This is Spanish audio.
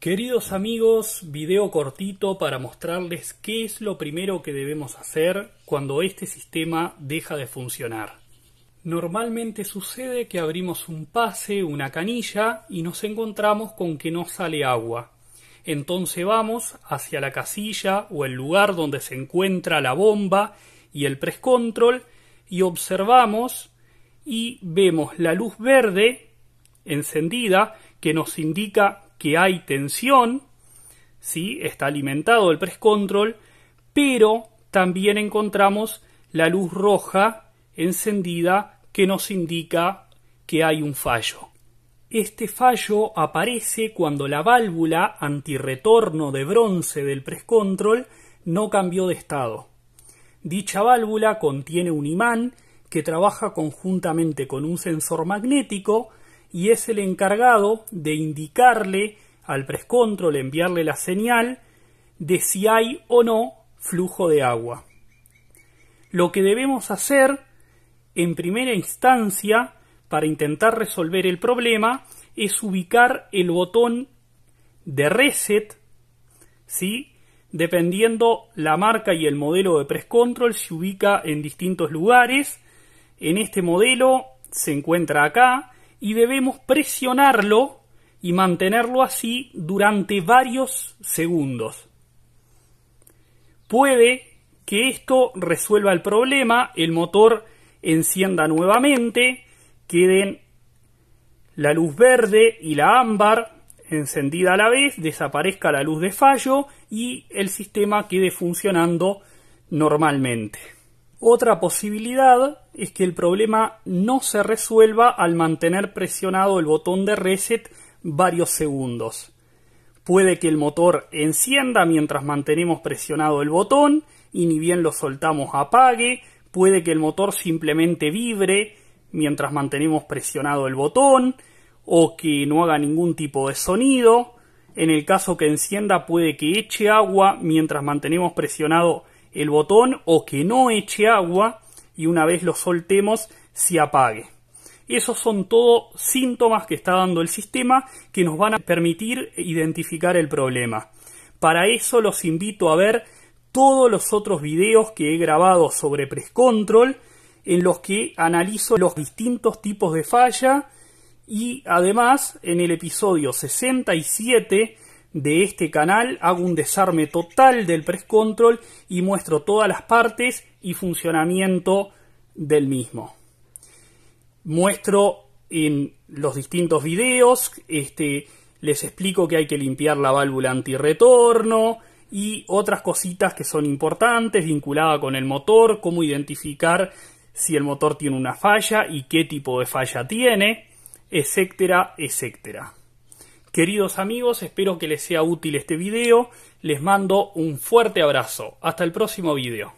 Queridos amigos, video cortito para mostrarles qué es lo primero que debemos hacer cuando este sistema deja de funcionar. Normalmente sucede que abrimos un pase, una canilla y nos encontramos con que no sale agua. Entonces vamos hacia la casilla o el lugar donde se encuentra la bomba y el press control y observamos y vemos la luz verde encendida que nos indica que hay tensión, ¿sí? está alimentado el press control, pero también encontramos la luz roja encendida que nos indica que hay un fallo. Este fallo aparece cuando la válvula antirretorno de bronce del press control no cambió de estado. Dicha válvula contiene un imán que trabaja conjuntamente con un sensor magnético y es el encargado de indicarle al press control, enviarle la señal de si hay o no flujo de agua. Lo que debemos hacer en primera instancia para intentar resolver el problema es ubicar el botón de reset, Dependiendo la marca y el modelo de press control se ubica en distintos lugares. En este modelo se encuentra acá, y debemos presionarlo y mantenerlo así durante varios segundos. Puede que esto resuelva el problema, el motor encienda nuevamente, queden la luz verde y la ámbar encendida a la vez, desaparezca la luz de fallo y el sistema quede funcionando normalmente. Otra posibilidad es que el problema no se resuelva al mantener presionado el botón de reset varios segundos. Puede que el motor encienda mientras mantenemos presionado el botón y ni bien lo soltamos apague, puede que el motor simplemente vibre mientras mantenemos presionado el botón o que no haga ningún tipo de sonido. En el caso que encienda puede que eche agua mientras mantenemos presionado el botón o que no eche agua y una vez lo soltemos se apague. Esos son todos síntomas que está dando el sistema que nos van a permitir identificar el problema. Para eso los invito a ver todos los otros videos que he grabado sobre Press Control en los que analizo los distintos tipos de falla y además en el episodio 67 de este canal, hago un desarme total del press control y muestro todas las partes y funcionamiento del mismo. Muestro en los distintos videos, este, les explico que hay que limpiar la válvula antirretorno y otras cositas que son importantes vinculadas con el motor, cómo identificar si el motor tiene una falla y qué tipo de falla tiene, etcétera, etcétera. Queridos amigos, espero que les sea útil este video. Les mando un fuerte abrazo. Hasta el próximo video.